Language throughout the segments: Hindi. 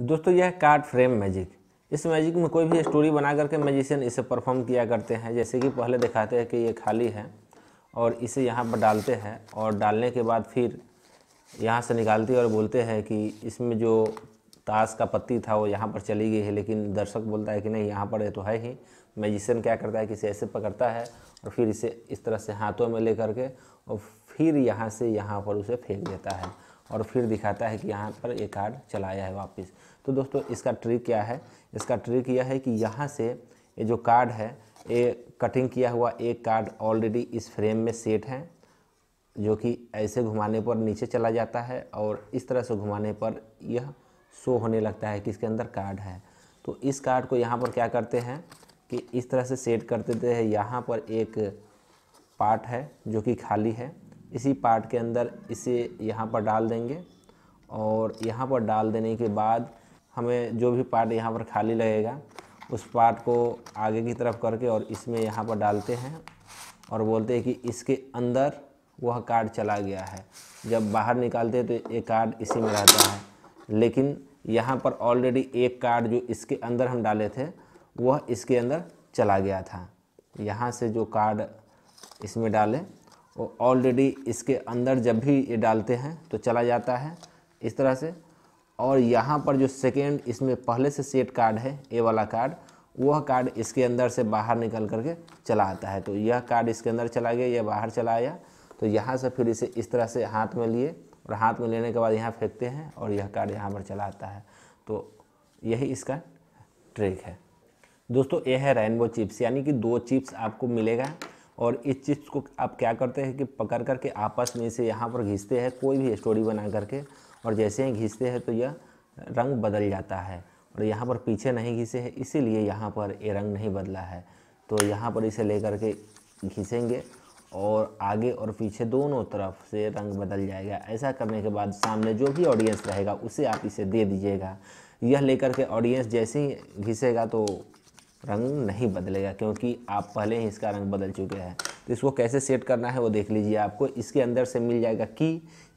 दोस्तों यह कार्ड फ्रेम मैजिक इस मैजिक में कोई भी स्टोरी बना करके मैजिशियन इसे परफॉर्म किया करते हैं जैसे कि पहले दिखाते हैं कि ये खाली है और इसे यहाँ पर डालते हैं और डालने के बाद फिर यहाँ से निकालते और बोलते हैं कि इसमें जो ताश का पत्ती था वो यहाँ पर चली गई है लेकिन दर्शक बोलता है कि नहीं यहाँ पर ये तो है ही मैजिशियन क्या करता है कि इसे ऐसे पकड़ता है और फिर इसे इस तरह से हाथों में ले करके और फिर यहाँ से यहाँ पर उसे फेंक देता है और फिर दिखाता है कि यहाँ पर ये कार्ड चलाया है वापस तो दोस्तों इसका ट्रिक क्या है इसका ट्रिक यह है कि यहाँ से ये जो कार्ड है ये कटिंग किया हुआ एक कार्ड ऑलरेडी इस फ्रेम में सेट है जो कि ऐसे घुमाने पर नीचे चला जाता है और इस तरह से घुमाने पर यह शो होने लगता है कि इसके अंदर कार्ड है तो इस कार्ड को यहाँ पर क्या करते हैं कि इस तरह से सेट कर देते हैं यहाँ पर एक पार्ट है जो कि खाली है इसी पार्ट के अंदर इसे यहाँ पर डाल देंगे और यहाँ पर डाल देने के बाद हमें जो भी पार्ट यहाँ पर खाली लगेगा उस पार्ट को आगे की तरफ करके और इसमें यहाँ पर डालते हैं और बोलते हैं कि इसके अंदर वह कार्ड चला गया है जब बाहर निकालते हैं तो एक कार्ड इसी में रहता है लेकिन यहाँ पर ऑलरेडी एक कार्ड जो इसके अंदर हम डाले थे वह इसके अंदर चला गया था यहाँ से जो कार्ड इसमें डालें वो ऑलरेडी इसके अंदर जब भी ये डालते हैं तो चला जाता है इस तरह से और यहाँ पर जो सेकेंड इसमें पहले से सेट कार्ड है ए वाला कार्ड वह कार्ड इसके अंदर से बाहर निकल करके चला आता है तो यह कार्ड इसके अंदर चला गया यह बाहर चला आया तो यहाँ से फिर इसे इस तरह से हाथ में लिए और हाथ में लेने के बाद यहाँ फेंकते हैं और यह कार्ड यहाँ पर चला आता है तो यही इसका ट्रिक है दोस्तों यह है रेनबो चिप्स यानी कि दो चिप्स आपको मिलेगा और इस चिप्स को आप क्या करते हैं कि पकड़ करके आपस में से यहाँ पर घिसते हैं कोई भी स्टोरी बना करके और जैसे ही घिसते हैं तो यह रंग बदल जाता है और यहाँ पर पीछे नहीं घिसे हैं इसीलिए यहाँ पर ये रंग नहीं बदला है तो यहाँ पर इसे लेकर के घिसेंगे और आगे और पीछे दोनों तरफ से रंग बदल जाएगा ऐसा करने के बाद सामने जो भी ऑडियंस रहेगा उसे आप इसे दे दीजिएगा यह लेकर के ऑडियंस जैसे ही घिसेगा तो रंग नहीं बदलेगा क्योंकि आप पहले ही इसका रंग बदल चुके हैं तो इसको कैसे सेट करना है वो देख लीजिए आपको इसके अंदर से मिल जाएगा की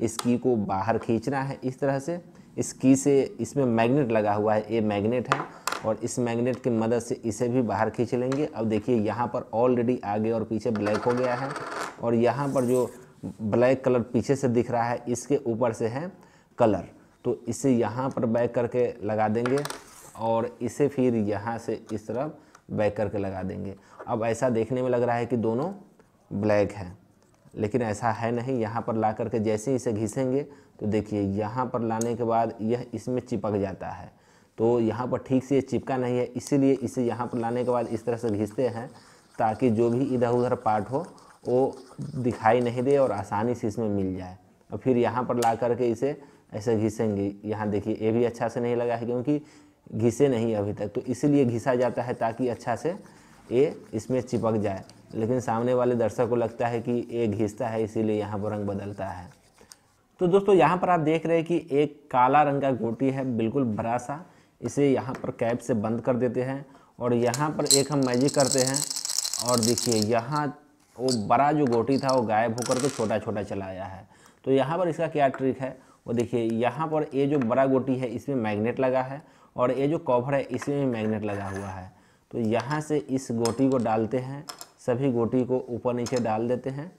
इस की को बाहर खींचना है इस तरह से इस की से इसमें मैग्नेट लगा हुआ है ये मैग्नेट है और इस मैग्नेट की मदद से इसे भी बाहर खींच लेंगे अब देखिए यहाँ पर ऑलरेडी आगे और पीछे ब्लैक हो गया है और यहाँ पर जो ब्लैक कलर पीछे से दिख रहा है इसके ऊपर से है कलर तो इसे यहाँ पर बैक करके लगा देंगे और इसे फिर यहाँ से इस तरफ बैक करके लगा देंगे अब ऐसा देखने में लग रहा है कि दोनों ब्लैक हैं लेकिन ऐसा है नहीं यहाँ पर ला करके जैसे ही इसे घिसेंगे तो देखिए यहाँ पर लाने के बाद यह इसमें चिपक जाता है तो यहाँ पर ठीक से ये चिपका नहीं है इसीलिए इसे यहाँ पर लाने के बाद इस तरह से घिसते हैं ताकि जो भी इधर उधर पार्ट हो वो दिखाई नहीं दे और आसानी से इसमें मिल जाए और फिर यहाँ पर ला करके इसे ऐसे घिसेंगे यहाँ देखिए ये भी अच्छा से नहीं लगा है क्योंकि घिसे नहीं अभी तक तो इसीलिए घिसा जाता है ताकि अच्छा से ये इसमें चिपक जाए लेकिन सामने वाले दर्शक को लगता है कि ये घिसता है इसीलिए यहाँ पर रंग बदलता है तो दोस्तों यहाँ पर आप देख रहे हैं कि एक काला रंग का गोटी है बिल्कुल बड़ा सा इसे यहाँ पर कैप से बंद कर देते हैं और यहाँ पर एक हम मैजिक करते हैं और देखिए यहाँ वो बड़ा जो गोटी था वो गायब होकर के छोटा छोटा चला आया है तो यहाँ पर इसका क्या ट्रिक है वो देखिए यहाँ पर ये जो बड़ा गोटी है इसमें मैग्नेट लगा है और ये जो कवर है इसी में मैग्नेट लगा हुआ है तो यहाँ से इस गोटी को डालते हैं सभी गोटी को ऊपर नीचे डाल देते हैं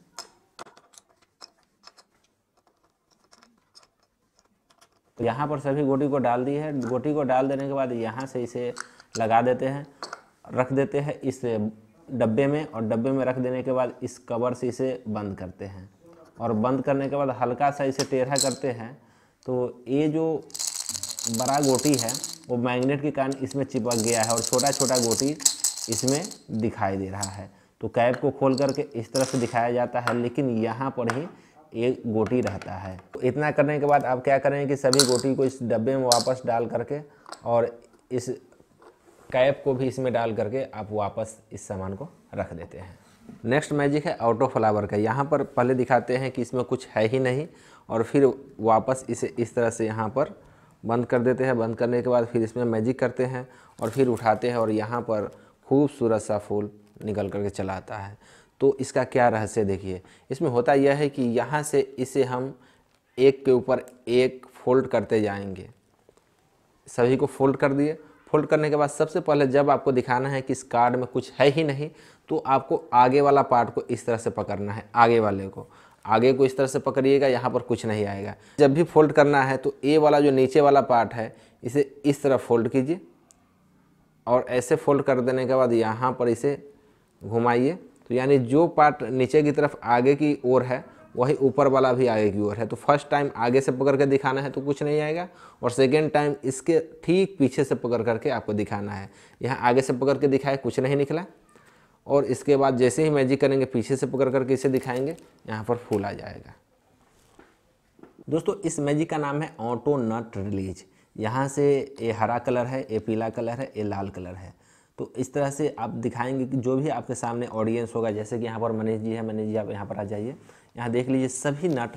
तो यहाँ पर सभी गोटी को डाल दी है गोटी को डाल देने के बाद यहाँ से इसे लगा देते हैं रख देते हैं इस डब्बे में और डब्बे में रख देने के बाद इस कवर से इसे बंद करते हैं और बंद करने के बाद हल्का सा इसे टेढ़ा करते हैं तो ये जो बड़ा गोटी है वो मैग्नेट के कारण इसमें चिपक गया है और छोटा छोटा गोटी इसमें दिखाई दे रहा है तो कैप को खोल करके इस तरह से दिखाया जाता है लेकिन यहाँ पर ही एक गोटी रहता है तो इतना करने के बाद आप क्या करें कि सभी गोटी को इस डब्बे में वापस डाल करके और इस कैप को भी इसमें डाल करके आप वापस इस सामान को रख देते हैं नेक्स्ट मैजिक है ऑटो फ्लावर का यहाँ पर पहले दिखाते हैं कि इसमें कुछ है ही नहीं और फिर वापस इसे इस तरह से यहाँ पर बंद कर देते हैं बंद करने के बाद फिर इसमें मैजिक करते हैं और फिर उठाते हैं और यहाँ पर खूबसूरत सा फूल निकल करके चला आता है तो इसका क्या रहस्य देखिए इसमें होता यह है कि यहाँ से इसे हम एक के ऊपर एक फोल्ड करते जाएंगे सभी को फोल्ड कर दिए फोल्ड करने के बाद सबसे पहले जब आपको दिखाना है कि इस कार्ड में कुछ है ही नहीं तो आपको आगे वाला पार्ट को इस तरह से पकड़ना है आगे वाले को आगे को इस तरह से पकड़िएगा यहाँ पर कुछ नहीं आएगा जब भी फोल्ड करना है तो ए वाला जो नीचे वाला पार्ट है इसे इस तरह फोल्ड कीजिए और ऐसे फोल्ड कर देने के बाद यहाँ पर इसे घुमाइए तो यानी जो पार्ट नीचे की तरफ आगे की ओर है वही ऊपर वाला भी आगे की ओर है तो फर्स्ट टाइम आगे से पकड़ के दिखाना है तो कुछ नहीं आएगा और सेकेंड टाइम इसके ठीक पीछे से पकड़ करके आपको दिखाना है यहाँ आगे से पकड़ के दिखाए कुछ नहीं निकला और इसके बाद जैसे ही मैजिक करेंगे पीछे से पकड़ करके इसे दिखाएंगे यहाँ पर फूल आ जाएगा दोस्तों इस मैजिक का नाम है ऑटो नट रिलीज यहाँ से ये हरा कलर है ये पीला कलर है ये लाल कलर है तो इस तरह से आप दिखाएंगे कि जो भी आपके सामने ऑडियंस होगा जैसे कि यहाँ पर मनीष जी है मनीष जी आप यहाँ पर आ जाइए यहाँ देख लीजिए सभी नट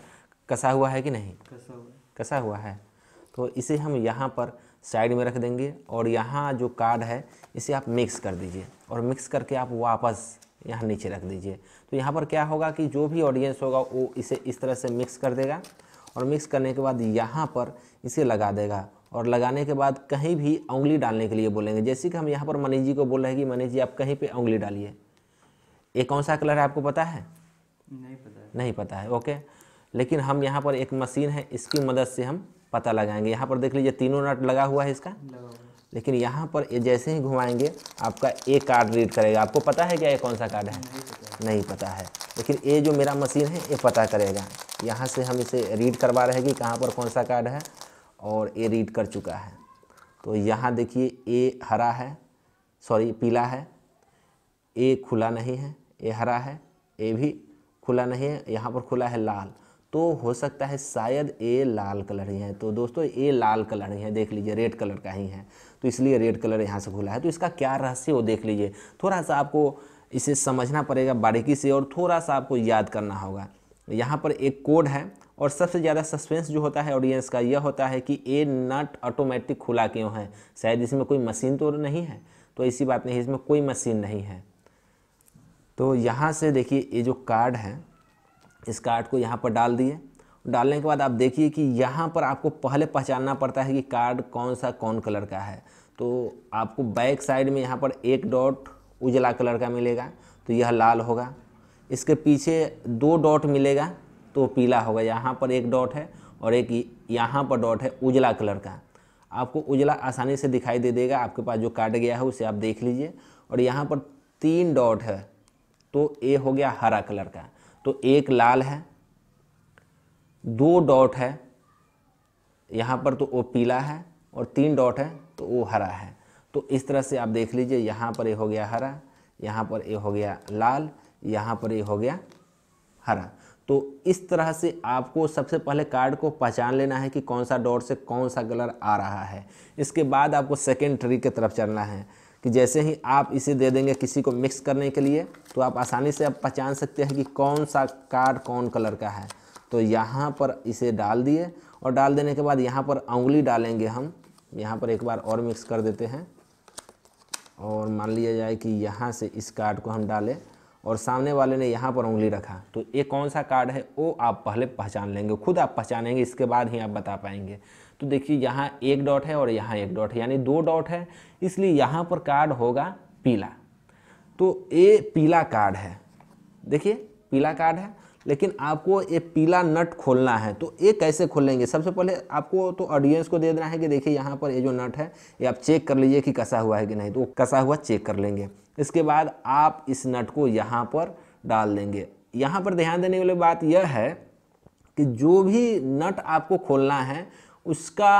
कसा हुआ है कि नहीं कसा हुआ कसा हुआ है तो इसे हम यहाँ पर साइड में रख देंगे और यहाँ जो कार्ड है इसे आप मिक्स कर दीजिए और मिक्स करके आप वापस यहाँ नीचे रख दीजिए तो यहाँ पर क्या होगा कि जो भी ऑडियंस होगा वो इसे इस तरह से मिक्स कर देगा और मिक्स करने के बाद यहाँ पर इसे लगा देगा और लगाने के बाद कहीं भी उंगली डालने के लिए बोलेंगे जैसे कि हम यहाँ पर मनीष जी को बोल रहे हैं कि मनीष जी आप कहीं पे उंगली डालिए ये कौन सा कलर है आपको पता है नहीं पता है। नहीं पता है ओके लेकिन हम यहाँ पर एक मशीन है इसकी मदद से हम पता लगाएंगे यहाँ पर देख लीजिए तीनों नट लगा हुआ है इसका लेकिन यहाँ पर जैसे ही घुमाएंगे आपका ए कार्ड रीड करेगा आपको पता है क्या ये कौन सा कार्ड है नहीं पता, है लेकिन ये जो मेरा मशीन है ये पता करेगा यहाँ से हम इसे रीड करवा रहे हैं कि कहाँ पर कौन सा कार्ड है और ये रीड कर चुका है तो यहाँ देखिए ए हरा है सॉरी पीला है ए खुला नहीं है ए हरा है ए भी खुला नहीं है यहाँ पर खुला है लाल तो हो सकता है शायद ए लाल कलर ही है तो दोस्तों ए लाल कलर ही है देख लीजिए रेड कलर का ही है तो इसलिए रेड कलर यहाँ से खुला है तो इसका क्या रहस्य हो देख लीजिए थोड़ा सा आपको इसे समझना पड़ेगा बारीकी से और थोड़ा सा आपको याद करना होगा यहाँ पर एक कोड है और सबसे ज़्यादा सस्पेंस जो होता है ऑडियंस का यह होता है कि ए नट ऑटोमेटिक खुला क्यों है शायद इसमें कोई मशीन तो नहीं है तो ऐसी बात नहीं इसमें कोई मशीन नहीं है तो यहाँ से देखिए ये जो कार्ड है इस कार्ड को यहाँ पर डाल दिए डालने के बाद आप देखिए कि यहाँ पर आपको पहले पहचानना पड़ता है कि कार्ड कौन सा कौन कलर का है तो आपको बैक साइड में यहाँ पर एक डॉट उजला कलर का मिलेगा तो यह लाल होगा इसके पीछे दो डॉट मिलेगा तो पीला होगा यहाँ पर एक डॉट है और एक यहाँ पर डॉट है उजला कलर का आपको उजला आसानी से दिखाई दे देगा आपके पास जो कार्ड गया है उसे आप देख लीजिए और यहाँ पर तीन डॉट है तो ए हो गया हरा कलर का तो एक लाल है दो डॉट है यहाँ पर तो वो पीला है और तीन डॉट है तो वो हरा है तो इस तरह से आप देख लीजिए यहाँ पर ये यह हो गया हरा यहाँ पर ये यह हो गया लाल यहाँ पर ये यह हो गया हरा तो इस तरह से आपको सबसे पहले कार्ड को पहचान लेना है कि कौन सा डॉट से कौन सा कलर आ रहा है इसके बाद आपको सेकेंड ट्री की तरफ चलना है कि जैसे ही आप इसे दे देंगे किसी को मिक्स करने के लिए तो आप आसानी से आप पहचान सकते हैं कि कौन सा कार्ड कौन कलर का है तो यहाँ पर इसे डाल दिए और डाल देने के बाद यहाँ पर उंगली डालेंगे हम यहाँ पर एक बार और मिक्स कर देते हैं और मान लिया जाए कि यहाँ से इस कार्ड को हम डालें और सामने वाले ने यहाँ पर उंगली रखा तो ये कौन सा कार्ड है वो आप पहले पहचान लेंगे खुद आप पहचानेंगे इसके बाद ही आप बता पाएंगे तो देखिए यहाँ एक डॉट है और यहाँ एक डॉट है यानी दो डॉट है इसलिए यहाँ पर कार्ड होगा पीला तो ये पीला कार्ड है देखिए पीला कार्ड है लेकिन आपको ये पीला नट खोलना है तो ये कैसे खोलेंगे सबसे पहले आपको तो ऑडियंस को दे देना है कि देखिए यहाँ पर ये जो नट है ये आप चेक कर लीजिए कि कसा हुआ है कि नहीं तो वो कसा हुआ चेक कर लेंगे इसके बाद आप इस नट को यहाँ पर डाल देंगे यहाँ पर ध्यान देने वाली बात यह है कि जो भी नट आपको खोलना है उसका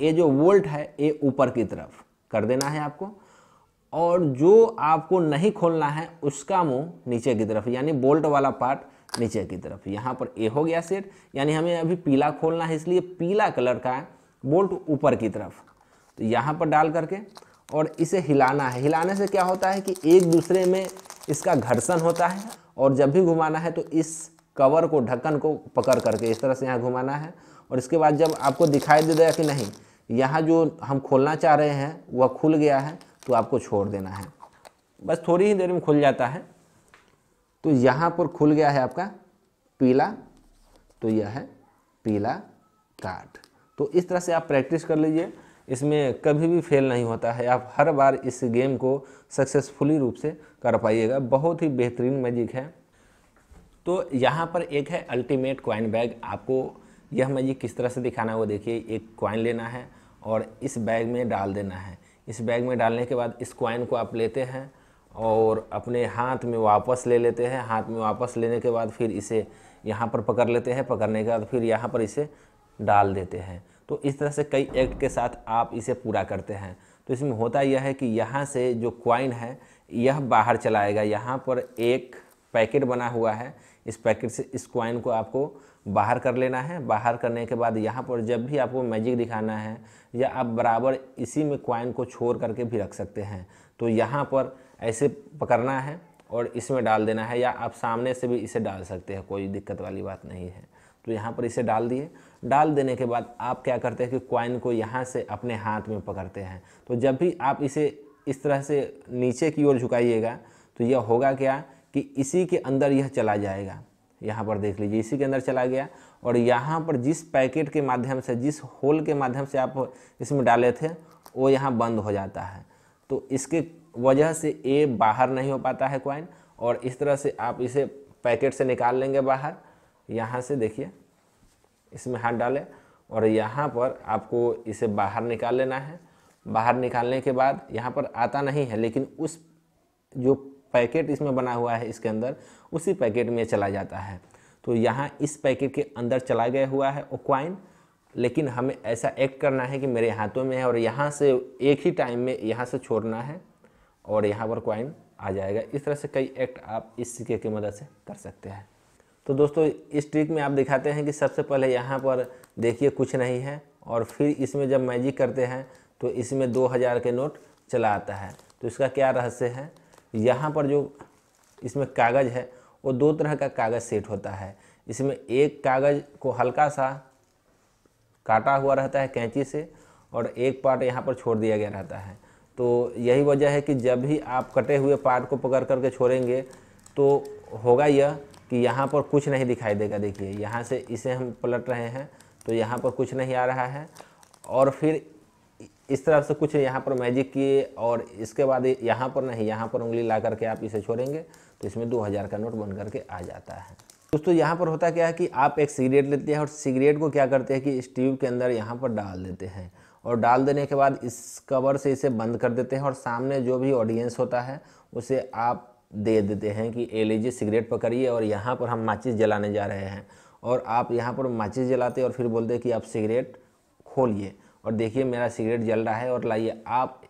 ये जो वोल्ट है ये ऊपर की तरफ कर देना है आपको और जो आपको नहीं खोलना है उसका मुंह नीचे की तरफ यानी बोल्ट वाला पार्ट नीचे की तरफ यहाँ पर ए हो गया सेट यानी हमें अभी पीला खोलना है इसलिए पीला कलर का बोल्ट ऊपर की तरफ तो यहाँ पर डाल करके और इसे हिलाना है हिलाने से क्या होता है कि एक दूसरे में इसका घर्षण होता है और जब भी घुमाना है तो इस कवर को ढक्कन को पकड़ करके इस तरह से यहाँ घुमाना है और इसके बाद जब आपको दिखाई दे देगा कि नहीं यहाँ जो हम खोलना चाह रहे हैं वह खुल गया है तो आपको छोड़ देना है बस थोड़ी ही देर में खुल जाता है तो यहाँ पर खुल गया है आपका पीला तो यह है पीला कार्ड तो इस तरह से आप प्रैक्टिस कर लीजिए इसमें कभी भी फेल नहीं होता है आप हर बार इस गेम को सक्सेसफुली रूप से कर पाइएगा बहुत ही बेहतरीन मैजिक है तो यहाँ पर एक है अल्टीमेट क्वाइन बैग आपको यह ये किस तरह से दिखाना है वो देखिए एक क्वाइन लेना है और इस बैग में डाल देना है इस बैग में डालने के बाद इस क्वाइन को आप लेते हैं और अपने हाथ में वापस ले लेते हैं हाथ में वापस लेने के बाद फिर इसे यहाँ पर पकड़ लेते हैं पकड़ने के बाद फिर यहाँ पर इसे डाल देते हैं तो इस तरह से कई एक्ट के साथ आप इसे पूरा करते हैं तो इसमें होता यह है कि यहाँ से जो क्वाइन है यह बाहर चलाएगा यहाँ पर एक पैकेट बना हुआ है इस पैकेट से इस क्वाइन को आपको बाहर कर लेना है बाहर करने के बाद यहाँ पर जब भी आपको मैजिक दिखाना है या आप बराबर इसी में क्वाइन को छोड़ करके भी रख सकते हैं तो यहाँ पर ऐसे पकड़ना है और इसमें डाल देना है या आप सामने से भी इसे डाल सकते हैं कोई दिक्कत वाली बात नहीं है तो यहाँ पर इसे डाल दिए डाल देने के बाद आप क्या करते हैं कि क्वाइन को यहाँ से अपने हाथ में पकड़ते हैं तो जब भी आप इसे इस तरह से नीचे की ओर झुकाइएगा तो यह होगा क्या कि इसी के अंदर यह चला जाएगा यहाँ पर देख लीजिए इसी के अंदर चला गया और यहाँ पर जिस पैकेट के माध्यम से जिस होल के माध्यम से आप इसमें डाले थे वो यहाँ बंद हो जाता है तो इसके वजह से ए बाहर नहीं हो पाता है क्वाइन और इस तरह से आप इसे पैकेट से निकाल लेंगे बाहर यहाँ से देखिए इसमें हाथ डालें और यहाँ पर आपको इसे बाहर निकाल लेना है बाहर निकालने के बाद यहाँ पर आता नहीं है लेकिन उस जो पैकेट इसमें बना हुआ है इसके अंदर उसी पैकेट में चला जाता है तो यहाँ इस पैकेट के अंदर चला गया हुआ है वो क्वाइन लेकिन हमें ऐसा एक्ट करना है कि मेरे हाथों में है और यहाँ से एक ही टाइम में यहाँ से छोड़ना है और यहाँ पर क्वाइन आ जाएगा इस तरह से कई एक्ट आप इस सिक्के की मदद से कर सकते हैं तो दोस्तों इस ट्रिक में आप दिखाते हैं कि सबसे पहले यहाँ पर देखिए कुछ नहीं है और फिर इसमें जब मैजिक करते हैं तो इसमें दो हज़ार के नोट चला आता है तो इसका क्या रहस्य है यहाँ पर जो इसमें कागज़ है वो दो तरह का कागज़ सेट होता है इसमें एक कागज़ को हल्का सा काटा हुआ रहता है कैंची से और एक पार्ट यहाँ पर छोड़ दिया गया रहता है तो यही वजह है कि जब भी आप कटे हुए पार्ट को पकड़ करके छोड़ेंगे तो होगा यह कि यहाँ पर कुछ नहीं दिखाई देगा देखिए यहाँ से इसे हम पलट रहे हैं तो यहाँ पर कुछ नहीं आ रहा है और फिर इस तरह से कुछ यहाँ पर मैजिक किए और इसके बाद यहाँ पर नहीं यहाँ पर उंगली ला करके आप इसे छोड़ेंगे तो इसमें दो हज़ार का नोट बन करके आ जाता है दोस्तों यहाँ पर होता क्या है कि आप एक सिगरेट लेते हैं और सिगरेट को क्या करते हैं कि इस ट्यूब के अंदर यहाँ पर डाल देते हैं और डाल देने के बाद इस कवर से इसे बंद कर देते हैं और सामने जो भी ऑडियंस होता है उसे आप दे देते हैं कि ए लीजिए सिगरेट पकड़िए और यहाँ पर हम माचिस जलाने जा रहे हैं और आप यहाँ पर माचिस जलाते और फिर बोलते कि आप सिगरेट खोलिए और देखिए मेरा सिगरेट जल रहा है और लाइए आप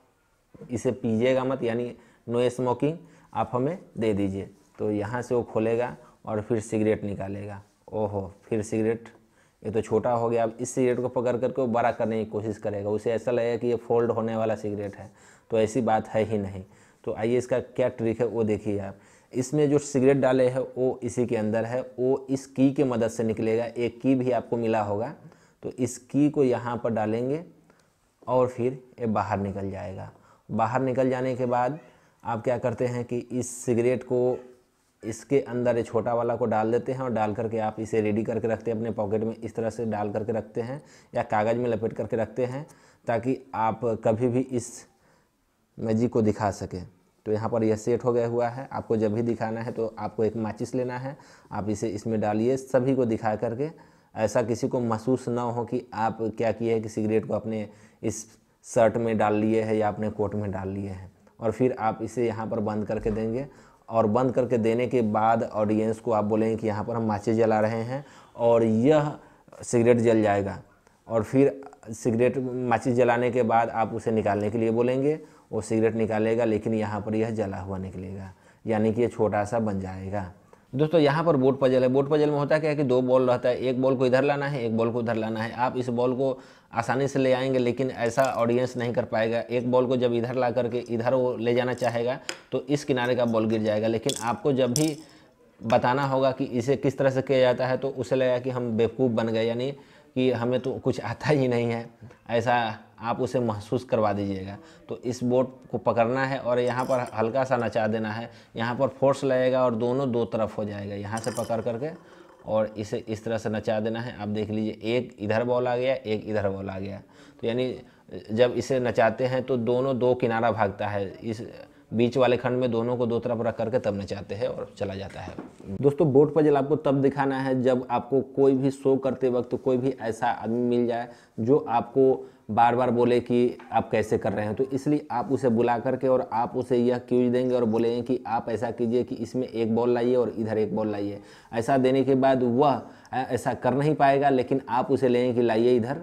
इसे पीजिएगा मत यानी नो स्मोकिंग आप हमें दे दीजिए तो यहाँ से वो खोलेगा और फिर सिगरेट निकालेगा ओहो फिर सिगरेट ये तो छोटा हो गया अब इस सिगरेट को पकड़ करके वो बड़ा करने की कोशिश करेगा उसे ऐसा लगेगा कि ये फोल्ड होने वाला सिगरेट है तो ऐसी बात है ही नहीं तो आइए इसका क्या ट्रिक है वो देखिए आप इसमें जो सिगरेट डाले हैं वो इसी के अंदर है वो इस की के मदद से निकलेगा एक की भी आपको मिला होगा तो इस की को यहाँ पर डालेंगे और फिर ये बाहर निकल जाएगा बाहर निकल जाने के बाद आप क्या करते हैं कि इस सिगरेट को इसके अंदर ये छोटा वाला को डाल देते हैं और डाल करके आप इसे रेडी करके रखते हैं अपने पॉकेट में इस तरह से डाल करके रखते हैं या कागज़ में लपेट करके रखते हैं ताकि आप कभी भी इस मैजिक को दिखा सकें तो यहाँ पर यह सेट हो गया हुआ है आपको जब भी दिखाना है तो आपको एक माचिस लेना है आप इसे इसमें डालिए सभी को दिखा करके ऐसा किसी को महसूस ना हो कि आप क्या किए हैं कि सिगरेट को अपने इस शर्ट में डाल लिए है या अपने कोट में डाल लिए हैं और फिर आप इसे यहाँ पर बंद करके देंगे और बंद करके देने के बाद ऑडियंस को आप बोलेंगे कि यहाँ पर हम माचे जला रहे हैं और यह सिगरेट जल जाएगा और फिर सिगरेट माचिस जलाने के बाद आप उसे निकालने के लिए बोलेंगे वो सिगरेट निकालेगा लेकिन यहाँ पर यह जला हुआ निकलेगा यानी कि ये छोटा सा बन जाएगा दोस्तों यहाँ पर बोट पजल है बोट पजल में होता क्या है कि दो बॉल रहता है एक बॉल को इधर लाना है एक बॉल को उधर लाना है आप इस बॉल को आसानी से ले आएंगे लेकिन ऐसा ऑडियंस नहीं कर पाएगा एक बॉल को जब इधर ला करके इधर वो ले जाना चाहेगा तो इस किनारे का बॉल गिर जाएगा लेकिन आपको जब भी बताना होगा कि इसे किस तरह से किया जाता है तो उसे लगेगा कि हम बेवकूफ़ बन गए यानी कि हमें तो कुछ आता ही नहीं है ऐसा आप उसे महसूस करवा दीजिएगा तो इस बोट को पकड़ना है और यहाँ पर हल्का सा नचा देना है यहाँ पर फोर्स लगेगा और दोनों दो तरफ हो जाएगा यहाँ से पकड़ करके और इसे इस तरह से नचा देना है आप देख लीजिए एक इधर बॉल आ गया एक इधर बॉल आ गया तो यानी जब इसे नचाते हैं तो दोनों दो किनारा भागता है इस बीच वाले खंड में दोनों को दो तरफ रख करके तब नचाते हैं और चला जाता है दोस्तों बोट पजल आपको तब दिखाना है जब आपको कोई भी शो करते वक्त कोई भी ऐसा आदमी मिल जाए जो आपको बार बार बोले कि आप कैसे कर रहे हैं तो इसलिए आप उसे बुला करके और आप उसे यह क्यूज देंगे और बोलेंगे कि आप ऐसा कीजिए कि इसमें एक बॉल लाइए और इधर एक बॉल लाइए ऐसा देने के बाद वह ऐसा कर नहीं पाएगा लेकिन आप उसे लेंगे कि लाइए इधर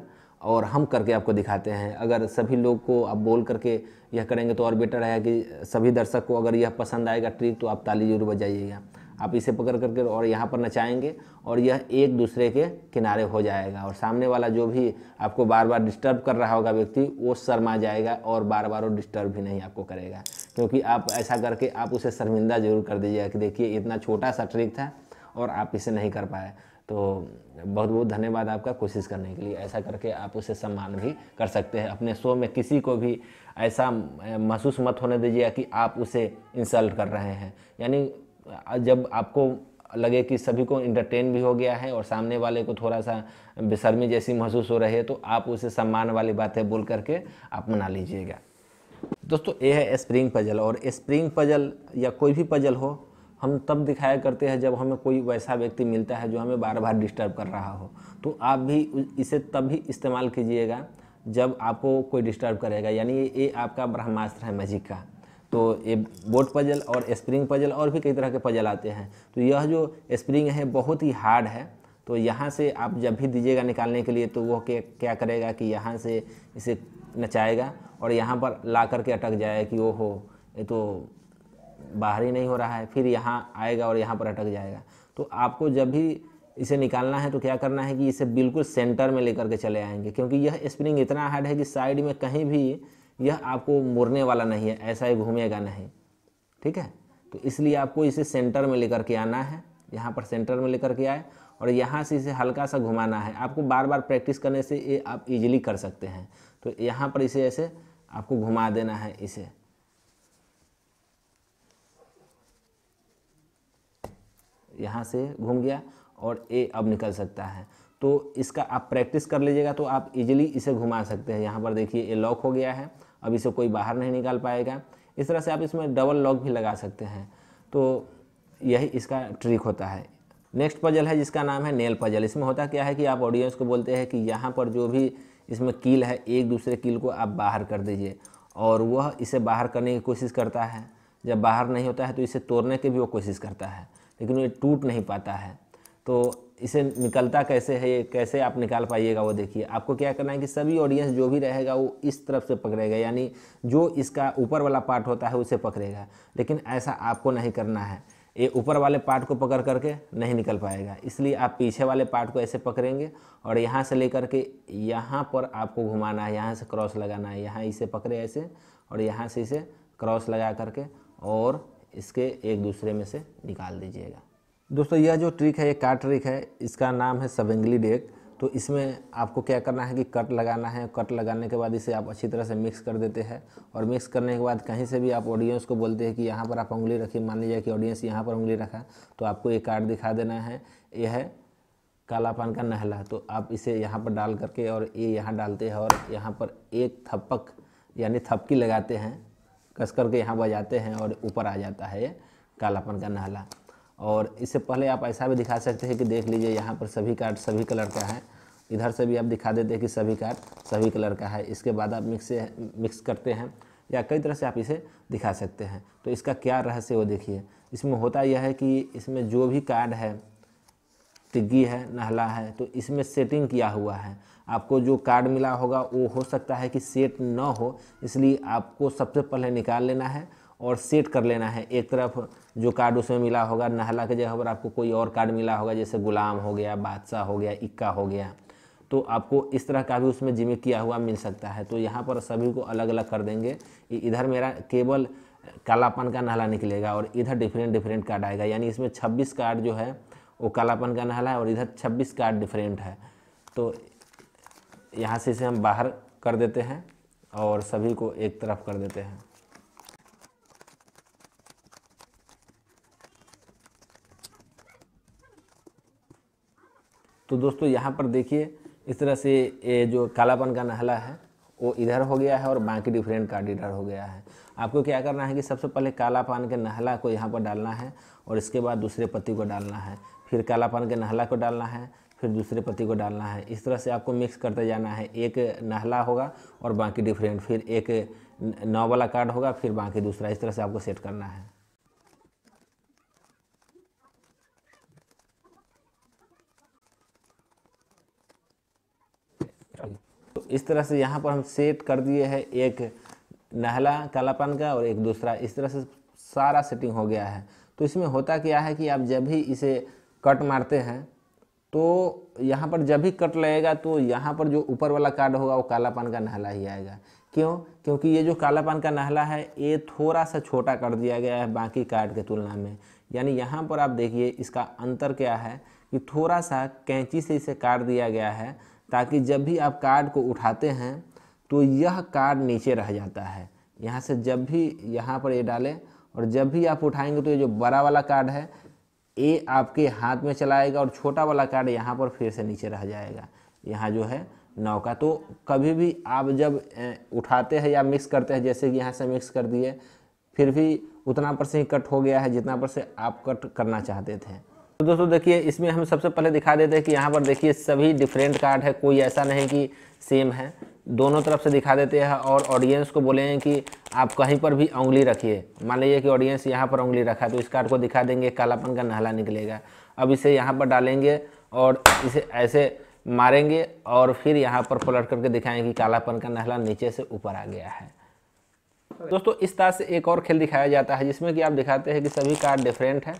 और हम करके आपको दिखाते हैं अगर सभी लोग को आप बोल करके यह करेंगे तो और बेटर है कि सभी दर्शक को अगर यह पसंद आएगा ट्रिक तो आप ताली जरूर बजाइएगा आप इसे पकड़ करके और यहाँ पर नचाएंगे और यह एक दूसरे के किनारे हो जाएगा और सामने वाला जो भी आपको बार बार डिस्टर्ब कर रहा होगा व्यक्ति वो शर्मा जाएगा और बार बार वो डिस्टर्ब भी नहीं आपको करेगा क्योंकि आप ऐसा करके आप उसे शर्मिंदा जरूर कर दीजिएगा कि देखिए इतना छोटा सा ट्रिक था और आप इसे नहीं कर पाए तो बहुत बहुत धन्यवाद आपका कोशिश करने के लिए ऐसा करके आप उसे सम्मान भी कर सकते हैं अपने शो में किसी को भी ऐसा महसूस मत होने दीजिएगा कि आप उसे इंसल्ट कर रहे हैं यानी जब आपको लगे कि सभी को इंटरटेन भी हो गया है और सामने वाले को थोड़ा सा बेसरमी जैसी महसूस हो रही है तो आप उसे सम्मान वाली बातें बोल करके आप मना लीजिएगा दोस्तों ये है स्प्रिंग पजल और स्प्रिंग पजल या कोई भी पजल हो हम तब दिखाया करते हैं जब हमें कोई वैसा व्यक्ति मिलता है जो हमें बार बार डिस्टर्ब कर रहा हो तो आप भी इसे तब भी इस्तेमाल कीजिएगा जब आपको कोई डिस्टर्ब करेगा यानी ये आपका ब्रह्मास्त्र है मैजिक का तो ये बोट पजल और स्प्रिंग पजल और भी कई तरह के पजल आते हैं तो यह जो स्प्रिंग है बहुत ही हार्ड है तो यहाँ से आप जब भी दीजिएगा निकालने के लिए तो वो क्या करेगा कि यहाँ से इसे नचाएगा और यहाँ पर ला करके अटक जाएगा कि ओ हो ये तो बाहर ही नहीं हो रहा है फिर यहाँ आएगा और यहाँ पर अटक जाएगा तो आपको जब भी इसे निकालना है तो क्या करना है कि इसे बिल्कुल सेंटर में लेकर के चले आएंगे क्योंकि यह स्प्रिंग इतना हार्ड है कि साइड में कहीं भी यह आपको मुड़ने वाला नहीं है ऐसा ही घूमेगा नहीं ठीक है तो इसलिए आपको इसे सेंटर में लेकर के आना है यहाँ पर सेंटर में लेकर के आए और यहाँ से इसे हल्का सा घुमाना है आपको बार बार प्रैक्टिस करने से ये आप इजीली कर सकते हैं तो यहाँ पर इसे ऐसे आपको घुमा देना है इसे यहाँ से घूम गया और ए अब निकल सकता है तो इसका आप प्रैक्टिस कर लीजिएगा तो आप इजीली इसे घुमा सकते हैं यहाँ पर देखिए ये लॉक हो गया है अब इसे कोई बाहर नहीं निकाल पाएगा इस तरह से आप इसमें डबल लॉक भी लगा सकते हैं तो यही इसका ट्रिक होता है नेक्स्ट पजल है जिसका नाम है नेल पजल इसमें होता क्या है कि आप ऑडियंस को बोलते हैं कि यहाँ पर जो भी इसमें कील है एक दूसरे कील को आप बाहर कर दीजिए और वह इसे बाहर करने की कोशिश करता है जब बाहर नहीं होता है तो इसे तोड़ने की भी वो कोशिश करता है लेकिन वो टूट नहीं पाता है तो इसे निकलता कैसे है ये कैसे आप निकाल पाइएगा वो देखिए आपको क्या करना है कि सभी ऑडियंस जो भी रहेगा वो इस तरफ से पकड़ेगा यानी जो इसका ऊपर वाला पार्ट होता है उसे पकड़ेगा लेकिन ऐसा आपको नहीं करना है ये ऊपर वाले पार्ट को पकड़ करके नहीं निकल पाएगा इसलिए आप पीछे वाले पार्ट को ऐसे पकड़ेंगे और यहाँ से लेकर के यहाँ पर आपको घुमाना है यहाँ से क्रॉस लगाना है यहाँ इसे पकड़े ऐसे और यहाँ से इसे क्रॉस लगा करके और इसके एक दूसरे में से निकाल दीजिएगा दोस्तों यह जो ट्रिक है ये कार ट्रिक है इसका नाम है सबेंगली डेक तो इसमें आपको क्या करना है कि कट लगाना है कट लगाने के बाद इसे आप अच्छी तरह से मिक्स कर देते हैं और मिक्स करने के बाद कहीं से भी आप ऑडियंस को बोलते हैं कि यहाँ पर आप उंगली रखी मान लीजिए कि ऑडियंस यहाँ पर उंगली रखा तो आपको ये कार्ड दिखा देना है ये है कालापान का नहला तो आप इसे यहाँ पर डाल करके और ये यहाँ डालते हैं और यहाँ पर एक थप्पक यानी थपकी लगाते हैं कस करके यहाँ बजाते हैं और ऊपर आ जाता है ये कालापन का नहला और इससे पहले आप ऐसा भी दिखा सकते हैं कि देख लीजिए यहाँ पर सभी कार्ड सभी कलर का है इधर से भी आप दिखा देते हैं कि सभी कार्ड सभी कलर का है इसके बाद आप मिक्स मिक्स करते हैं या कई तरह से आप इसे दिखा सकते हैं तो इसका क्या रहस्य वो देखिए इसमें होता यह है कि इसमें जो भी कार्ड है टिग्गी है नहला है तो इसमें सेटिंग किया हुआ है आपको जो कार्ड मिला होगा वो हो सकता है कि सेट न हो इसलिए आपको सबसे पहले निकाल लेना है और सेट कर लेना है एक तरफ जो कार्ड उसमें मिला होगा नहला के जगह पर आपको कोई और कार्ड मिला होगा जैसे गुलाम हो गया बादशाह हो गया इक्का हो गया तो आपको इस तरह का भी उसमें जिम्मे किया हुआ मिल सकता है तो यहाँ पर सभी को अलग अलग कर देंगे इधर मेरा केवल कालापन का नहला निकलेगा और इधर डिफरेंट डिफरेंट कार्ड आएगा यानी इसमें छब्बीस कार्ड जो है वो कालापन का नहला है और इधर छब्बीस कार्ड डिफरेंट है तो यहाँ से इसे हम बाहर कर देते हैं और सभी को एक तरफ कर देते हैं तो दोस्तों यहाँ पर देखिए इस तरह से ये जो कालापन का नहला है वो इधर हो गया है और बाकी डिफरेंट कार्ड इधर हो गया है आपको क्या करना है कि सबसे पहले कालापान के नहला को यहाँ पर डालना है और इसके बाद दूसरे पति को डालना है फिर कालापान के नहला को डालना है फिर दूसरे पति को डालना है इस तरह से आपको मिक्स करते जाना है एक नहला होगा और बाकी डिफरेंट फिर एक नौ वाला कार्ड होगा फिर बाकी दूसरा इस तरह से आपको सेट करना है इस तरह से यहाँ पर हम सेट कर दिए है एक नहला कालापन का और एक दूसरा इस तरह से सारा सेटिंग हो गया है तो इसमें होता क्या है कि आप जब भी इसे कट मारते हैं तो यहाँ पर जब भी कट लगेगा तो यहाँ पर जो ऊपर वाला कार्ड होगा वो कालापान का नहला ही आएगा क्यों क्योंकि ये जो कालापान का नहला है ये थोड़ा सा छोटा कर दिया गया है बाकी कार्ड के तुलना में यानी यहाँ पर आप देखिए इसका अंतर क्या है कि थोड़ा सा कैंची से इसे काट दिया गया है ताकि जब भी आप कार्ड को उठाते हैं तो यह कार्ड नीचे रह जाता है यहाँ से जब भी यहाँ पर ये डालें और जब भी आप उठाएंगे तो ये जो बड़ा वाला कार्ड है ये आपके हाथ में चलाएगा और छोटा वाला कार्ड यहाँ पर फिर से नीचे रह जाएगा यहाँ जो है नौ का तो कभी भी आप जब उठाते हैं या मिक्स करते हैं जैसे कि यहाँ से मिक्स कर दिए फिर भी उतना पर ही कट हो गया है जितना पर से आप कट करना चाहते थे तो दोस्तों देखिए इसमें हम सबसे पहले दिखा देते हैं कि यहाँ पर देखिए सभी डिफरेंट कार्ड है कोई ऐसा नहीं कि सेम है दोनों तरफ से दिखा देते हैं और ऑडियंस को बोलेंगे कि आप कहीं पर भी उंगली रखिए मान लीजिए कि ऑडियंस यहाँ पर उंगली रखा तो इस कार्ड को दिखा देंगे कालापन का नहला निकलेगा अब इसे यहाँ पर डालेंगे और इसे ऐसे मारेंगे और फिर यहाँ पर पलट करके दिखाएंगे कि कालापन का नहला नीचे से ऊपर आ गया है दोस्तों इस तरह से एक और खेल दिखाया जाता है जिसमें कि आप दिखाते हैं कि सभी कार्ड डिफरेंट है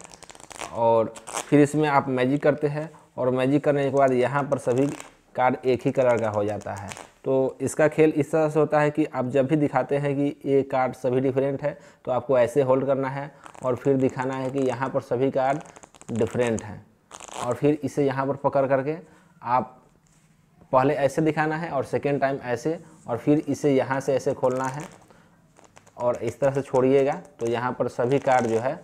और फिर इसमें आप मैजिक करते हैं और मैजिक करने के बाद यहाँ पर सभी कार्ड एक ही कलर का हो जाता है तो इसका खेल इस तरह से होता है कि आप जब भी दिखाते हैं कि ये कार्ड सभी डिफरेंट है तो आपको ऐसे होल्ड करना है और फिर दिखाना है कि यहाँ पर सभी कार्ड डिफरेंट हैं और फिर इसे यहाँ पर पकड़ करके आप पहले ऐसे दिखाना है और सेकेंड टाइम ऐसे और फिर इसे यहाँ से ऐसे खोलना है और इस तरह से छोड़िएगा तो यहाँ पर सभी कार्ड जो है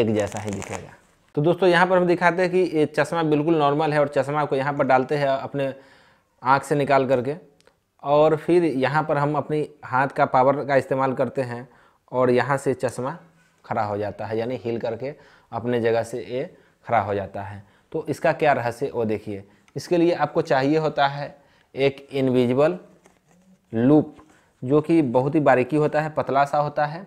एक जैसा ही दिखेगा तो दोस्तों यहाँ पर हम दिखाते हैं कि ये चश्मा बिल्कुल नॉर्मल है और चश्मा को यहाँ पर डालते हैं अपने आँख से निकाल करके और फिर यहाँ पर हम अपनी हाथ का पावर का इस्तेमाल करते हैं और यहाँ से चश्मा खड़ा हो जाता है यानी हिल करके अपने जगह से ये खड़ा हो जाता है तो इसका क्या रहस्य वो देखिए इसके लिए आपको चाहिए होता है एक इनविजिबल लूप जो कि बहुत ही बारीकी होता है पतला सा होता है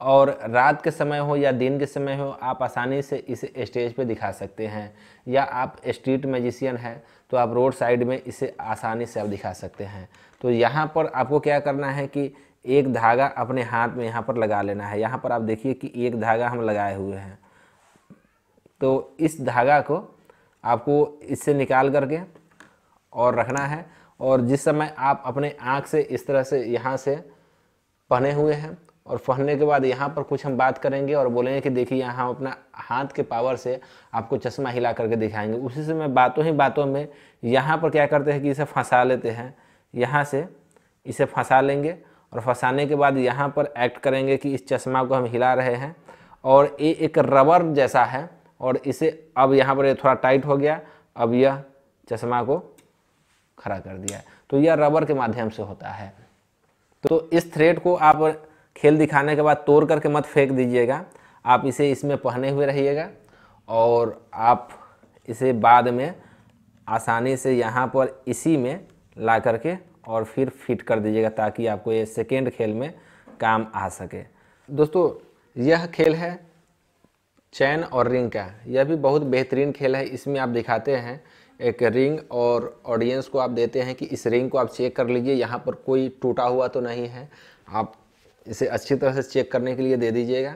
और रात के समय हो या दिन के समय हो आप आसानी से इसे स्टेज पे दिखा सकते हैं या आप स्ट्रीट मैजिशियन हैं तो आप रोड साइड में इसे आसानी से आप दिखा सकते हैं तो यहाँ पर आपको क्या करना है कि एक धागा अपने हाथ में यहाँ पर लगा लेना है यहाँ पर आप देखिए कि एक धागा हम लगाए हुए हैं तो इस धागा को आपको इससे निकाल करके और रखना है और जिस समय आप अपने आँख से इस तरह से यहाँ से पहने हुए हैं और फहलने के बाद यहाँ पर कुछ हम बात करेंगे और बोलेंगे कि देखिए यहाँ हम अपना हाथ के पावर से आपको चश्मा हिला करके दिखाएंगे उसी समय बातों ही बातों में यहाँ पर क्या करते हैं कि इसे फंसा लेते हैं यहाँ से इसे फंसा लेंगे और फंसाने के बाद यहाँ पर एक्ट करेंगे कि इस चश्मा को हम हिला रहे हैं और ये एक रबर जैसा है और इसे अब यहाँ पर ये थोड़ा टाइट हो गया अब यह चश्मा को खड़ा कर दिया तो यह रबर के माध्यम से होता है तो इस थ्रेड को आप खेल दिखाने के बाद तोड़ करके मत फेंक दीजिएगा आप इसे इसमें पहने हुए रहिएगा और आप इसे बाद में आसानी से यहाँ पर इसी में ला करके और फिर फिट कर दीजिएगा ताकि आपको ये सेकेंड खेल में काम आ सके दोस्तों यह खेल है चैन और रिंग का यह भी बहुत बेहतरीन खेल है इसमें आप दिखाते हैं एक रिंग और ऑडियंस को आप देते हैं कि इस रिंग को आप चेक कर लीजिए यहाँ पर कोई टूटा हुआ तो नहीं है आप इसे अच्छी तरह से चेक करने के लिए दे दीजिएगा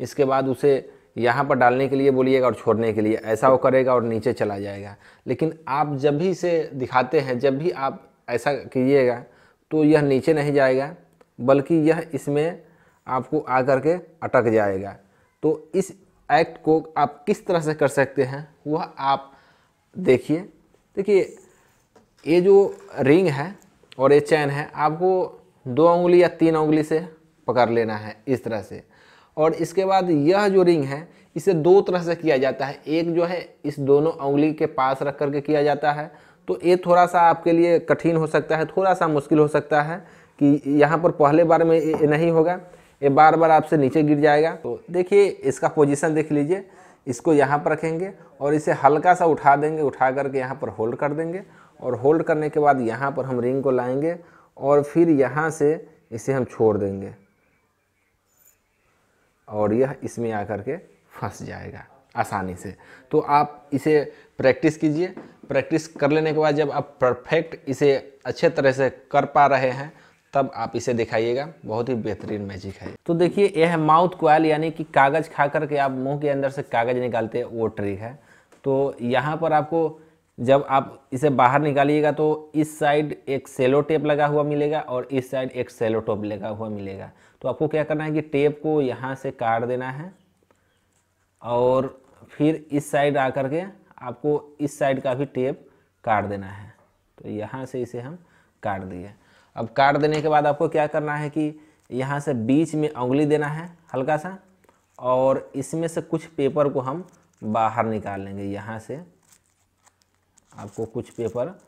इसके बाद उसे यहाँ पर डालने के लिए बोलिएगा और छोड़ने के लिए ऐसा वो करेगा और नीचे चला जाएगा लेकिन आप जब भी इसे दिखाते हैं जब भी आप ऐसा कीजिएगा तो यह नीचे नहीं जाएगा बल्कि यह इसमें आपको आ कर के अटक जाएगा तो इस एक्ट को आप किस तरह से कर सकते हैं वह आप देखिए देखिए ये जो रिंग है और ये चैन है आपको दो उंगली या तीन उंगली से पकड़ लेना है इस तरह से और इसके बाद यह जो रिंग है इसे दो तरह से किया जाता है एक जो है इस दोनों उंगली के पास रख करके किया जाता है तो ये थोड़ा सा आपके लिए कठिन हो सकता है थोड़ा सा मुश्किल हो सकता है कि यहाँ पर पहले बार में ये नहीं होगा ये बार बार आपसे नीचे गिर जाएगा तो देखिए इसका पोजीशन देख लीजिए इसको यहाँ पर रखेंगे और इसे हल्का सा उठा देंगे उठा करके यहाँ पर होल्ड कर देंगे और होल्ड करने के बाद यहाँ पर हम रिंग को लाएंगे और फिर यहाँ से इसे हम छोड़ देंगे और यह इसमें आकर के फंस जाएगा आसानी से तो आप इसे प्रैक्टिस कीजिए प्रैक्टिस कर लेने के बाद जब आप परफेक्ट इसे अच्छे तरह से कर पा रहे हैं तब आप इसे दिखाइएगा बहुत ही बेहतरीन मैजिक है तो देखिए यह है माउथ क्वाइल यानी कि कागज़ खा करके आप मुंह के अंदर से कागज़ निकालते हैं वो ट्रिक है तो यहाँ पर आपको जब आप इसे बाहर निकालिएगा तो इस साइड एक सेलो टेप लगा हुआ मिलेगा और इस साइड एक सेलो टोप लगा हुआ मिलेगा तो आपको क्या करना है कि टेप को यहाँ से काट देना है और फिर इस साइड आ के आपको इस साइड का भी टेप काट देना है तो यहाँ से इसे हम काट दिए अब काट देने के बाद आपको क्या करना है कि यहाँ से बीच में उंगली देना है हल्का सा और इसमें से कुछ पेपर को हम बाहर निकाल लेंगे यहाँ से आपको कुछ पेपर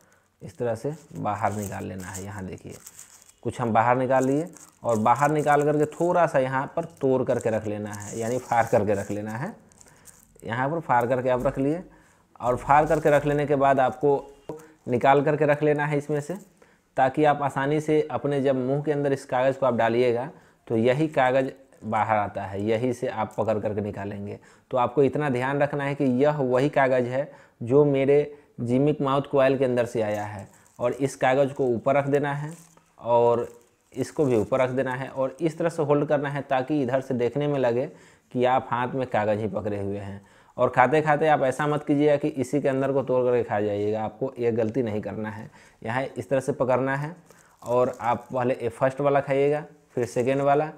इस तरह से बाहर निकाल लेना है यहाँ देखिए कुछ हम बाहर निकाल लिए और बाहर निकाल करके थोड़ा सा यहाँ पर तोड़ करके रख लेना है यानी फाड़ करके रख लेना है यहाँ पर फाड़ करके आप रख लिए और फाड़ करके रख लेने के बाद आपको निकाल करके रख लेना है इसमें से ताकि आप आसानी से अपने जब मुंह के अंदर इस कागज़ को आप डालिएगा तो यही कागज़ बाहर आता है यही से आप पकड़ करके निकालेंगे तो आपको इतना ध्यान रखना है कि यह वही कागज़ है जो मेरे जिमिक माउथ कोयल के अंदर से आया है और इस कागज़ को ऊपर रख देना है और इसको भी ऊपर रख देना है और इस तरह से होल्ड करना है ताकि इधर से देखने में लगे कि आप हाथ में कागज़ ही पकड़े हुए हैं और खाते खाते आप ऐसा मत कीजिएगा कि इसी के अंदर को तोड़ करके खा जाइएगा आपको ये गलती नहीं करना है यहाँ इस तरह से पकड़ना है और आप पहले फर्स्ट वाला खाइएगा फिर सेकेंड वाला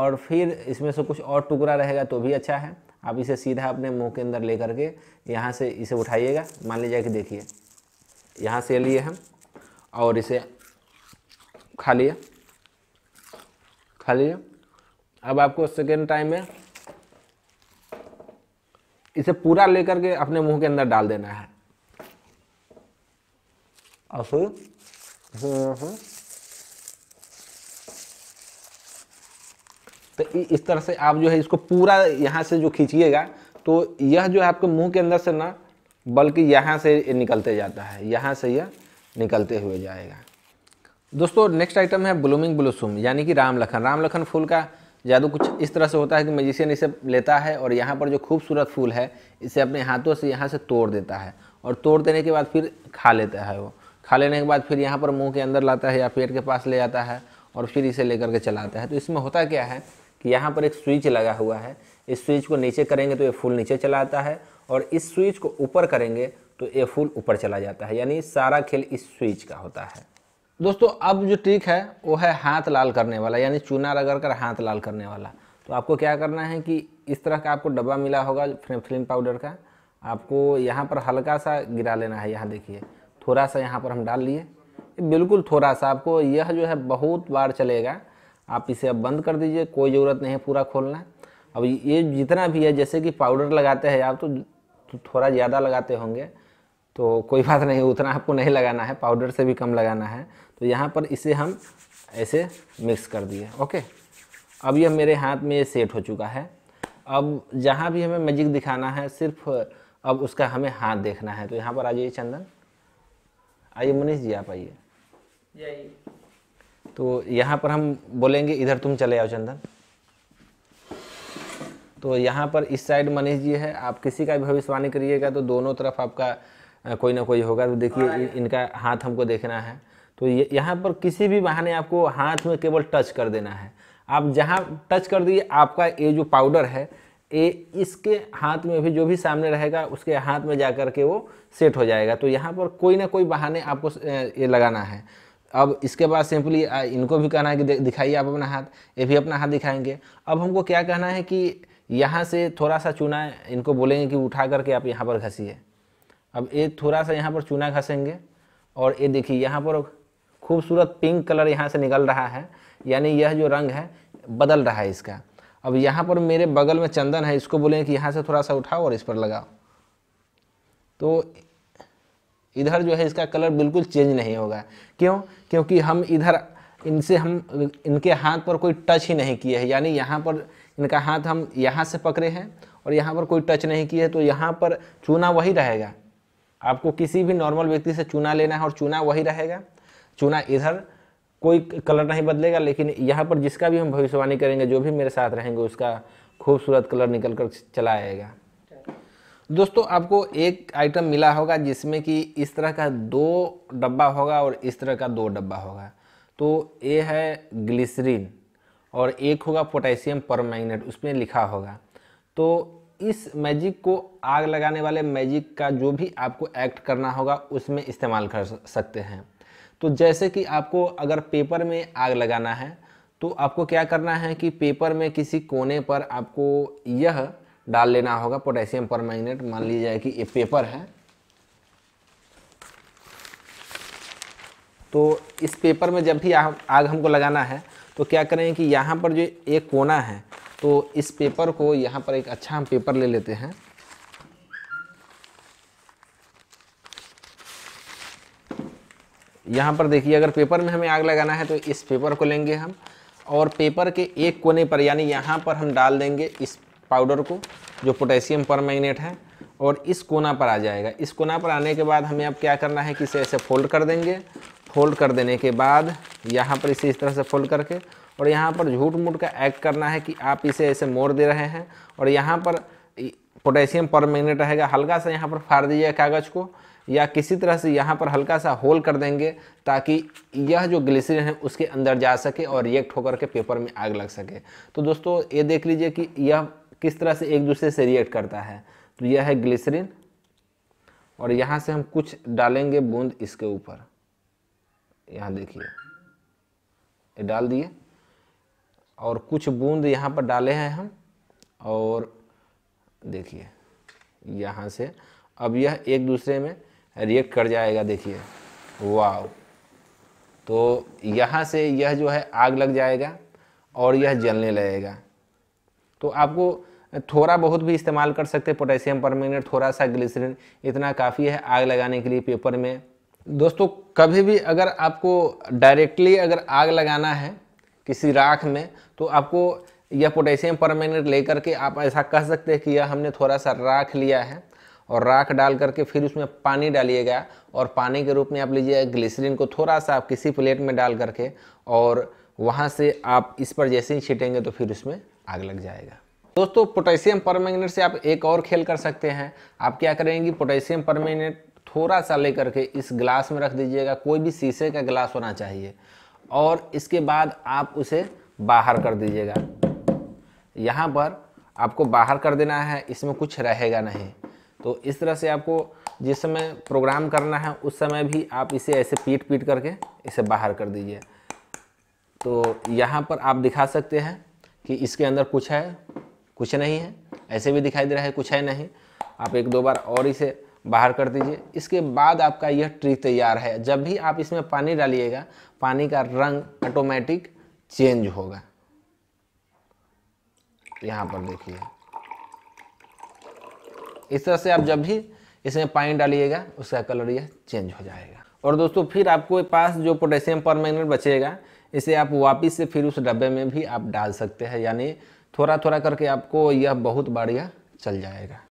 और फिर इसमें से कुछ और टुकड़ा रहेगा तो भी अच्छा है आप इसे सीधा अपने मुंह के अंदर ले करके यहाँ से इसे उठाइएगा मान लीजिए कि देखिए यहाँ से लिए हम और इसे खा लिया खा लिया अब आपको सेकेंड टाइम में इसे पूरा लेकर के अपने मुंह के अंदर डाल देना है और फिर तो इस तरह से आप जो है इसको पूरा यहाँ से जो खींचिएगा तो यह जो है आपके मुंह के अंदर से ना बल्कि यहाँ से निकलते जाता है यहाँ से यह निकलते हुए जाएगा दोस्तों नेक्स्ट आइटम है ब्लूमिंग ब्लूसुम यानी कि राम लखन राम लखन फूल का जादू कुछ इस तरह से होता है कि मजिशियन इसे लेता है और यहाँ पर जो खूबसूरत फूल है इसे अपने हाथों से यहाँ से तोड़ देता है और तोड़ देने के बाद फिर खा लेता है वो खा लेने के बाद फिर यहाँ पर मुंह के अंदर लाता है या पेट के पास ले जाता है और फिर इसे लेकर के चलाता है तो इसमें होता क्या है कि यहाँ पर एक स्विच लगा हुआ है इस स्विच को नीचे करेंगे तो ये फूल नीचे चला आता है और इस स्विच को ऊपर करेंगे तो ये फूल ऊपर चला जाता है यानी सारा खेल इस स्विच का होता है दोस्तों अब जो ट्रिक है वो है हाथ लाल करने वाला यानी चूना रगड़ कर हाथ लाल करने वाला तो आपको क्या करना है कि इस तरह का आपको डब्बा मिला होगा फिल्म पाउडर का आपको यहाँ पर हल्का सा गिरा लेना है यहाँ देखिए थोड़ा सा यहाँ पर हम डाल लिए बिल्कुल थोड़ा सा आपको यह जो है बहुत बार चलेगा आप इसे अब बंद कर दीजिए कोई ज़रूरत नहीं है पूरा खोलना अब ये जितना भी है जैसे कि पाउडर लगाते हैं आप तो थोड़ा ज़्यादा लगाते होंगे तो कोई बात नहीं उतना आपको नहीं लगाना है पाउडर से भी कम लगाना है तो यहाँ पर इसे हम ऐसे मिक्स कर दिए ओके अब यह मेरे हाथ में ये सेट हो चुका है अब जहाँ भी हमें मैजिक दिखाना है सिर्फ अब उसका हमें हाथ देखना है तो यहाँ पर आ जाइए चंदन आइए मनीष जी आप आइए तो यहाँ पर हम बोलेंगे इधर तुम चले आओ चंदन तो यहाँ पर इस साइड मनीष जी है आप किसी का भी भविष्यवाणी करिएगा तो दोनों तरफ आपका कोई ना कोई होगा तो देखिए इनका हाथ हमको देखना है तो ये यहाँ पर किसी भी बहाने आपको हाथ में केवल टच कर देना है आप जहाँ टच कर दिए आपका ये जो पाउडर है ये इसके हाथ में भी जो भी सामने रहेगा उसके हाथ में जा कर के वो सेट हो जाएगा तो यहाँ पर कोई ना कोई बहाने आपको ये लगाना है अब इसके बाद सिंपली इनको भी कहना है कि दिखाइए आप अपना हाथ ये भी अपना हाथ दिखाएंगे अब हमको क्या कहना है कि यहाँ से थोड़ा सा चूना इनको बोलेंगे कि उठा करके आप यहाँ पर घसीए अब ये थोड़ा सा यहाँ पर चूना घसेंगे और ये देखिए यहाँ पर खूबसूरत पिंक कलर यहाँ से निकल रहा है यानी यह जो रंग है बदल रहा है इसका अब यहाँ पर मेरे बगल में चंदन है इसको बोलेंगे कि यहाँ से थोड़ा सा उठाओ और इस पर लगाओ तो इधर जो है इसका कलर बिल्कुल चेंज नहीं होगा क्यों क्योंकि हम इधर इनसे हम इनके हाथ पर कोई टच ही नहीं किए हैं यानी यहाँ पर इनका हाथ हम यहाँ से पकड़े हैं और यहाँ पर कोई टच नहीं किए तो यहाँ पर चूना वही रहेगा आपको किसी भी नॉर्मल व्यक्ति से चूना लेना है और चूना वही रहेगा चूना इधर कोई कलर नहीं बदलेगा लेकिन यहाँ पर जिसका भी हम भविष्यवाणी करेंगे जो भी मेरे साथ रहेंगे उसका खूबसूरत कलर निकल कर चला आएगा दोस्तों आपको एक आइटम मिला होगा जिसमें कि इस तरह का दो डब्बा होगा और इस तरह का दो डब्बा होगा तो ये है ग्लिसरीन और एक होगा पोटेशियम पर उसमें लिखा होगा तो इस मैजिक को आग लगाने वाले मैजिक का जो भी आपको एक्ट करना होगा उसमें इस्तेमाल कर सकते हैं तो जैसे कि आपको अगर पेपर में आग लगाना है तो आपको क्या करना है कि पेपर में किसी कोने पर आपको यह डाल लेना होगा पोटेशियम पर मान लिया जाए कि ये पेपर है तो इस पेपर में जब भी आग हमको लगाना है तो क्या करें कि यहाँ पर जो एक कोना है तो इस पेपर को यहाँ पर एक अच्छा हम पेपर ले लेते हैं यहाँ पर देखिए अगर पेपर में हमें आग लगाना है तो इस पेपर को लेंगे हम और पेपर के एक कोने पर यानी यहाँ पर हम डाल देंगे इस पाउडर को जो पोटेशियम पर है और इस कोना पर आ जाएगा इस कोना पर आने के बाद हमें अब क्या करना है कि इसे ऐसे फोल्ड कर देंगे फोल्ड कर देने के बाद यहाँ पर इसे इस तरह से फोल्ड करके और यहाँ पर झूठ मूठ का एक्ट करना है कि आप इसे ऐसे मोड़ दे रहे हैं और यहाँ पर पोटेशियम पर रहेगा हल्का सा यहाँ पर फाड़ दीजिए कागज़ को या किसी तरह से यहाँ पर हल्का सा होल कर देंगे ताकि यह जो ग्लिसरीन है उसके अंदर जा सके और रिएक्ट होकर के पेपर में आग लग सके तो दोस्तों ये देख लीजिए कि यह किस तरह से एक दूसरे से रिएक्ट करता है तो यह है ग्लिसरीन और यहाँ से हम कुछ डालेंगे बूंद इसके ऊपर यहाँ देखिए डाल दिए और कुछ बूंद यहाँ पर डाले हैं हम और देखिए यहाँ से अब यह एक दूसरे में रिएक्ट कर जाएगा देखिए वाह तो यहाँ से यह जो है आग लग जाएगा और यह जलने लगेगा तो आपको थोड़ा बहुत भी इस्तेमाल कर सकते हैं पोटेशियम परमिनेट थोड़ा सा ग्लिसरीन इतना काफ़ी है आग लगाने के लिए पेपर में दोस्तों कभी भी अगर आपको डायरेक्टली अगर आग लगाना है किसी राख में तो आपको यह पोटेशियम परमैंगनेट लेकर के आप ऐसा कह सकते हैं कि यह हमने थोड़ा सा राख लिया है और राख डाल करके फिर उसमें पानी डालिएगा और पानी के रूप में आप लीजिए ग्लिसरीन को थोड़ा सा आप किसी प्लेट में डाल करके और वहाँ से आप इस पर जैसे ही छिटेंगे तो फिर उसमें आग लग जाएगा दोस्तों पोटेशियम परमैंगनेट से आप एक और खेल कर सकते हैं आप क्या करेंगे पोटेशियम परमैंगनेट थोड़ा सा लेकर के इस ग्लास में रख दीजिएगा कोई भी शीशे का ग्लास होना चाहिए और इसके बाद आप उसे बाहर कर दीजिएगा यहाँ पर आपको बाहर कर देना है इसमें कुछ रहेगा नहीं तो इस तरह से आपको जिस समय प्रोग्राम करना है उस समय भी आप इसे ऐसे पीट पीट करके इसे बाहर कर दीजिए तो यहाँ पर आप दिखा सकते हैं कि इसके अंदर कुछ है कुछ नहीं है ऐसे भी दिखाई दे रहा है कुछ है नहीं आप एक दो बार और इसे बाहर कर दीजिए इसके बाद आपका यह ट्री तैयार है जब भी आप इसमें पानी डालिएगा पानी का रंग ऑटोमेटिक चेंज होगा यहाँ पर देखिए इस तरह से आप जब भी इसमें पानी डालिएगा उसका कलर यह चेंज हो जाएगा और दोस्तों फिर आपको पास जो पोटेशियम पर बचेगा इसे आप वापस से फिर उस डब्बे में भी आप डाल सकते हैं यानी थोड़ा थोड़ा करके आपको यह बहुत बढ़िया चल जाएगा